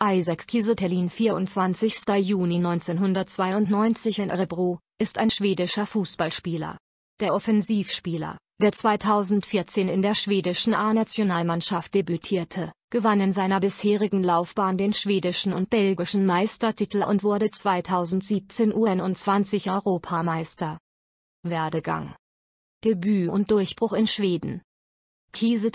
Isaac Kisetelin 24. Juni 1992 in Örebro, ist ein schwedischer Fußballspieler. Der Offensivspieler, der 2014 in der schwedischen A-Nationalmannschaft debütierte, gewann in seiner bisherigen Laufbahn den schwedischen und belgischen Meistertitel und wurde 2017 UN20 Europameister. Werdegang Debüt und Durchbruch in Schweden Kiese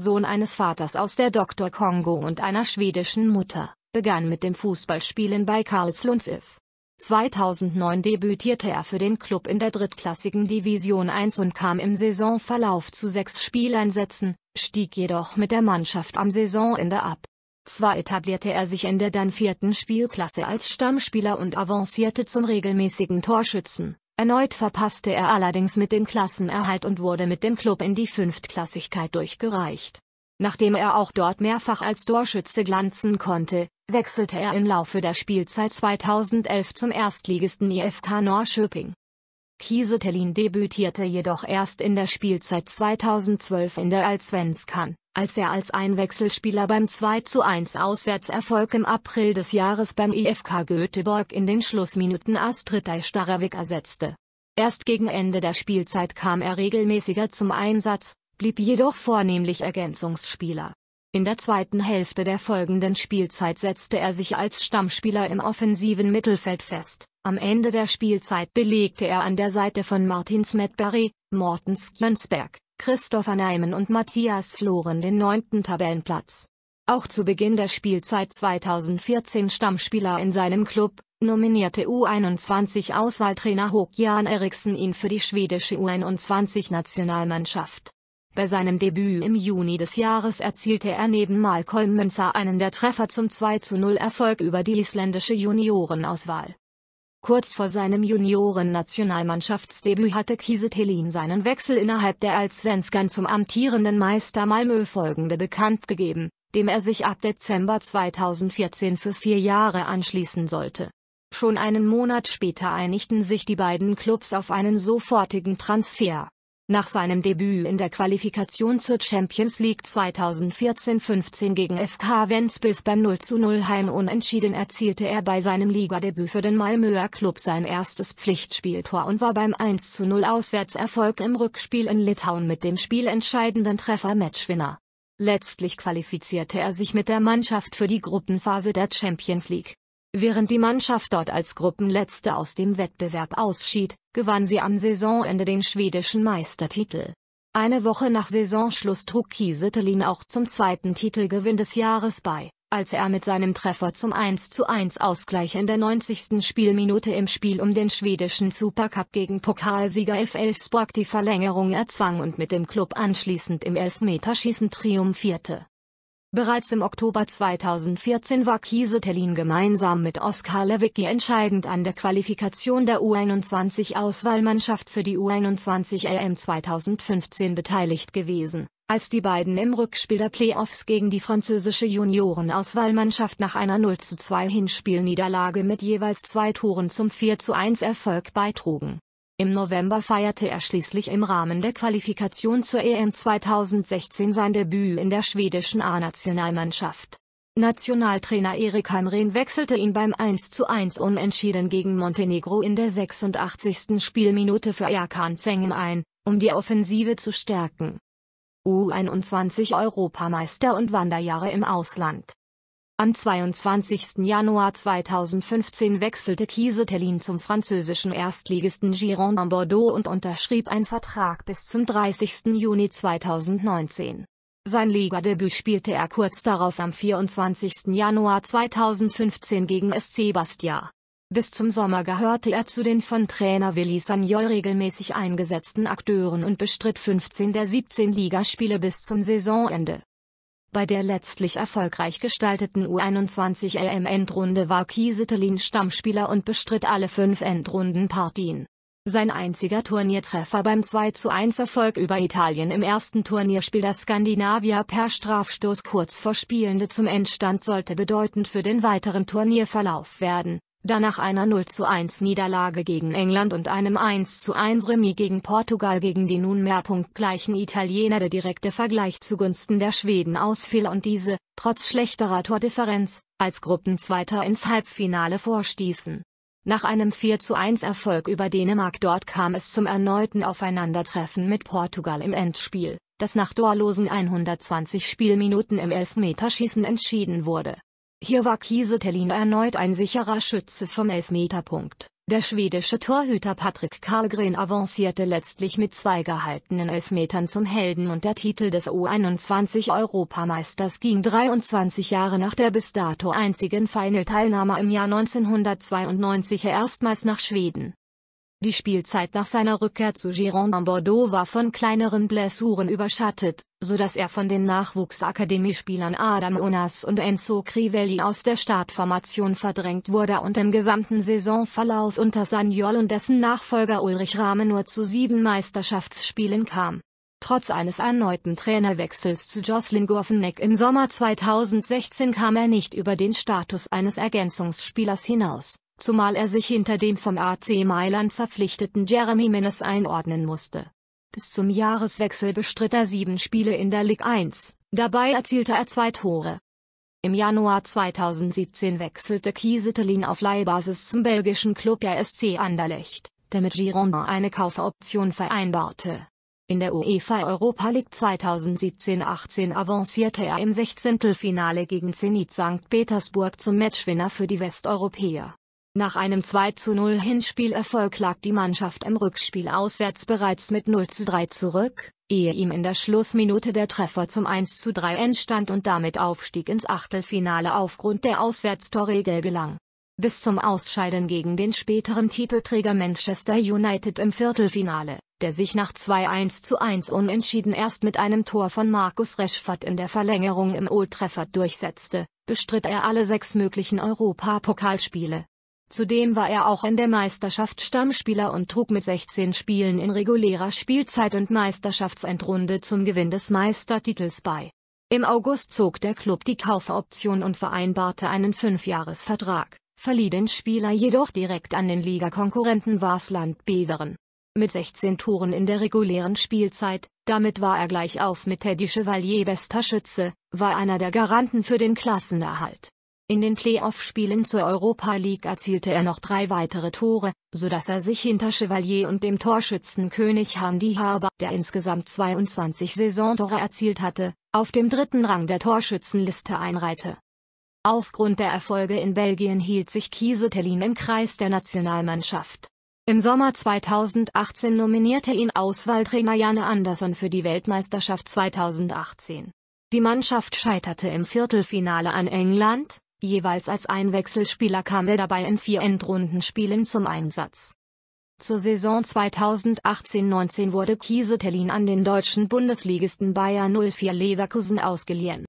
Sohn eines Vaters aus der Dr. Kongo und einer schwedischen Mutter, begann mit dem Fußballspielen bei Karlslunds Karlslunziv. 2009 debütierte er für den Klub in der drittklassigen Division 1 und kam im Saisonverlauf zu sechs Spieleinsätzen, stieg jedoch mit der Mannschaft am Saisonende ab. Zwar etablierte er sich in der dann vierten Spielklasse als Stammspieler und avancierte zum regelmäßigen Torschützen, Erneut verpasste er allerdings mit dem Klassenerhalt und wurde mit dem Klub in die Fünftklassigkeit durchgereicht. Nachdem er auch dort mehrfach als Torschütze glanzen konnte, wechselte er im Laufe der Spielzeit 2011 zum Erstligisten IFK Norrköping. Kiesetelin debütierte jedoch erst in der Spielzeit 2012 in der Allsvenskan als er als Einwechselspieler beim 2:1 Auswärtserfolg im April des Jahres beim IFK e Göteborg in den Schlussminuten Astrid Staravik ersetzte. Erst gegen Ende der Spielzeit kam er regelmäßiger zum Einsatz, blieb jedoch vornehmlich Ergänzungsspieler. In der zweiten Hälfte der folgenden Spielzeit setzte er sich als Stammspieler im offensiven Mittelfeld fest. Am Ende der Spielzeit belegte er an der Seite von Martins Medbury, Morten Skjönsberg, Christopher Neiman und Matthias floren den neunten Tabellenplatz. Auch zu Beginn der Spielzeit 2014 Stammspieler in seinem Club, nominierte U21-Auswahltrainer Håkan Eriksson ihn für die schwedische U21-Nationalmannschaft. Bei seinem Debüt im Juni des Jahres erzielte er neben Malcolm Münzer einen der Treffer zum 2-0 Erfolg über die isländische Juniorenauswahl. Kurz vor seinem Junioren-Nationalmannschaftsdebüt hatte Kiesetelin seinen Wechsel innerhalb der Allsvenskan zum amtierenden Meister Malmö folgende bekannt gegeben, dem er sich ab Dezember 2014 für vier Jahre anschließen sollte. Schon einen Monat später einigten sich die beiden Clubs auf einen sofortigen Transfer nach seinem Debüt in der Qualifikation zur Champions League 2014-15 gegen FK Ventspils beim 0-0 Heim unentschieden erzielte er bei seinem Ligadebüt für den Malmöer Club sein erstes Pflichtspieltor und war beim 1-0 Auswärtserfolg im Rückspiel in Litauen mit dem spielentscheidenden Treffer Matchwinner. Letztlich qualifizierte er sich mit der Mannschaft für die Gruppenphase der Champions League. Während die Mannschaft dort als Gruppenletzte aus dem Wettbewerb ausschied, gewann sie am Saisonende den schwedischen Meistertitel. Eine Woche nach Saisonschluss trug Kiesetelin auch zum zweiten Titelgewinn des Jahres bei, als er mit seinem Treffer zum 1 zu 1 Ausgleich in der 90. Spielminute im Spiel um den schwedischen Supercup gegen Pokalsieger F. Elfsborg die Verlängerung erzwang und mit dem Klub anschließend im Elfmeterschießen triumphierte. Bereits im Oktober 2014 war Kiesetelin gemeinsam mit Oskar Lewicki entscheidend an der Qualifikation der U21-Auswahlmannschaft für die U21 EM 2015 beteiligt gewesen, als die beiden im Rückspiel der Playoffs gegen die französische Juniorenauswahlmannschaft nach einer 0 2 Hinspielniederlage mit jeweils zwei Toren zum 4 1 Erfolg beitrugen im November feierte er schließlich im Rahmen der Qualifikation zur EM 2016 sein Debüt in der schwedischen A-Nationalmannschaft. Nationaltrainer Erik Hamrén wechselte ihn beim 1:1 Unentschieden gegen Montenegro in der 86. Spielminute für Erkan Zengem ein, um die Offensive zu stärken. U21 Europameister und Wanderjahre im Ausland am 22. Januar 2015 wechselte Kiesetelin zum französischen Erstligisten Girondin Bordeaux und unterschrieb einen Vertrag bis zum 30. Juni 2019. Sein Ligadebüt spielte er kurz darauf am 24. Januar 2015 gegen SC Bastia. Bis zum Sommer gehörte er zu den von Trainer Willi Sagnol regelmäßig eingesetzten Akteuren und bestritt 15 der 17 Ligaspiele bis zum Saisonende. Bei der letztlich erfolgreich gestalteten U21 EM-Endrunde war Kiesetelin Stammspieler und bestritt alle fünf Endrundenpartien. Sein einziger Turniertreffer beim 2 1 Erfolg über Italien im ersten Turnierspiel der Skandinavier per Strafstoß kurz vor Spielende zum Endstand sollte bedeutend für den weiteren Turnierverlauf werden da nach einer 0 zu 1 Niederlage gegen England und einem 1 zu 1 Remis gegen Portugal gegen die nunmehr punktgleichen Italiener der direkte Vergleich zugunsten der Schweden ausfiel und diese, trotz schlechterer Tordifferenz, als Gruppenzweiter ins Halbfinale vorstießen. Nach einem 4 zu 1 Erfolg über Dänemark dort kam es zum erneuten Aufeinandertreffen mit Portugal im Endspiel, das nach dorlosen 120 Spielminuten im Elfmeterschießen entschieden wurde hier war Tellin erneut ein sicherer Schütze vom Elfmeterpunkt. Der schwedische Torhüter Patrick Karlgren avancierte letztlich mit zwei gehaltenen Elfmetern zum Helden und der Titel des U21-Europameisters ging 23 Jahre nach der bis dato einzigen Final-Teilnahme im Jahr 1992 erstmals nach Schweden. Die Spielzeit nach seiner Rückkehr zu Girondin Bordeaux war von kleineren Blessuren überschattet, so dass er von den Nachwuchsakademiespielern Adam Onas und Enzo Crivelli aus der Startformation verdrängt wurde und im gesamten Saisonverlauf unter Sanyol und dessen Nachfolger Ulrich Rahme nur zu sieben Meisterschaftsspielen kam. Trotz eines erneuten Trainerwechsels zu Jocelyn Gurfeneck im Sommer 2016 kam er nicht über den Status eines Ergänzungsspielers hinaus, zumal er sich hinter dem vom AC Mailand verpflichteten Jeremy Menes einordnen musste. Bis zum Jahreswechsel bestritt er sieben Spiele in der Ligue 1, dabei erzielte er zwei Tore. Im Januar 2017 wechselte Kiesetelin auf Leihbasis zum belgischen Club RSC Anderlecht, der mit Girondin eine Kaufoption vereinbarte. In der UEFA Europa League 2017-18 avancierte er im Sechzehntelfinale gegen Zenit St. Petersburg zum Matchwinner für die Westeuropäer. Nach einem 2 0 Hinspielerfolg lag die Mannschaft im Rückspiel auswärts bereits mit 0-3 zurück, ehe ihm in der Schlussminute der Treffer zum 1-3 entstand und damit Aufstieg ins Achtelfinale aufgrund der Auswärtstorregel gelang. Bis zum Ausscheiden gegen den späteren Titelträger Manchester United im Viertelfinale, der sich nach 2-1-1 unentschieden erst mit einem Tor von Markus Reschfert in der Verlängerung im Old Trafford durchsetzte, bestritt er alle sechs möglichen Europapokalspiele. Zudem war er auch in der Meisterschaft Stammspieler und trug mit 16 Spielen in regulärer Spielzeit und Meisterschaftsendrunde zum Gewinn des Meistertitels bei. Im August zog der Club die Kaufoption und vereinbarte einen Fünfjahresvertrag, verlieh den Spieler jedoch direkt an den Ligakonkurrenten Wasland Beveren. Mit 16 Toren in der regulären Spielzeit, damit war er gleichauf mit Teddy Chevalier bester Schütze, war einer der Garanten für den Klassenerhalt. In den Playoff-Spielen zur Europa League erzielte er noch drei weitere Tore, sodass er sich hinter Chevalier und dem Torschützenkönig Hamdi Haber, der insgesamt 22 Saisontore erzielt hatte, auf dem dritten Rang der Torschützenliste einreihte. Aufgrund der Erfolge in Belgien hielt sich Kiesetelin im Kreis der Nationalmannschaft. Im Sommer 2018 nominierte ihn Auswahltrainer Janne Andersson für die Weltmeisterschaft 2018. Die Mannschaft scheiterte im Viertelfinale an England, Jeweils als Einwechselspieler kam er dabei in vier Endrundenspielen zum Einsatz. Zur Saison 2018-19 wurde Kiesetelin an den deutschen Bundesligisten Bayern 04 Leverkusen ausgeliehen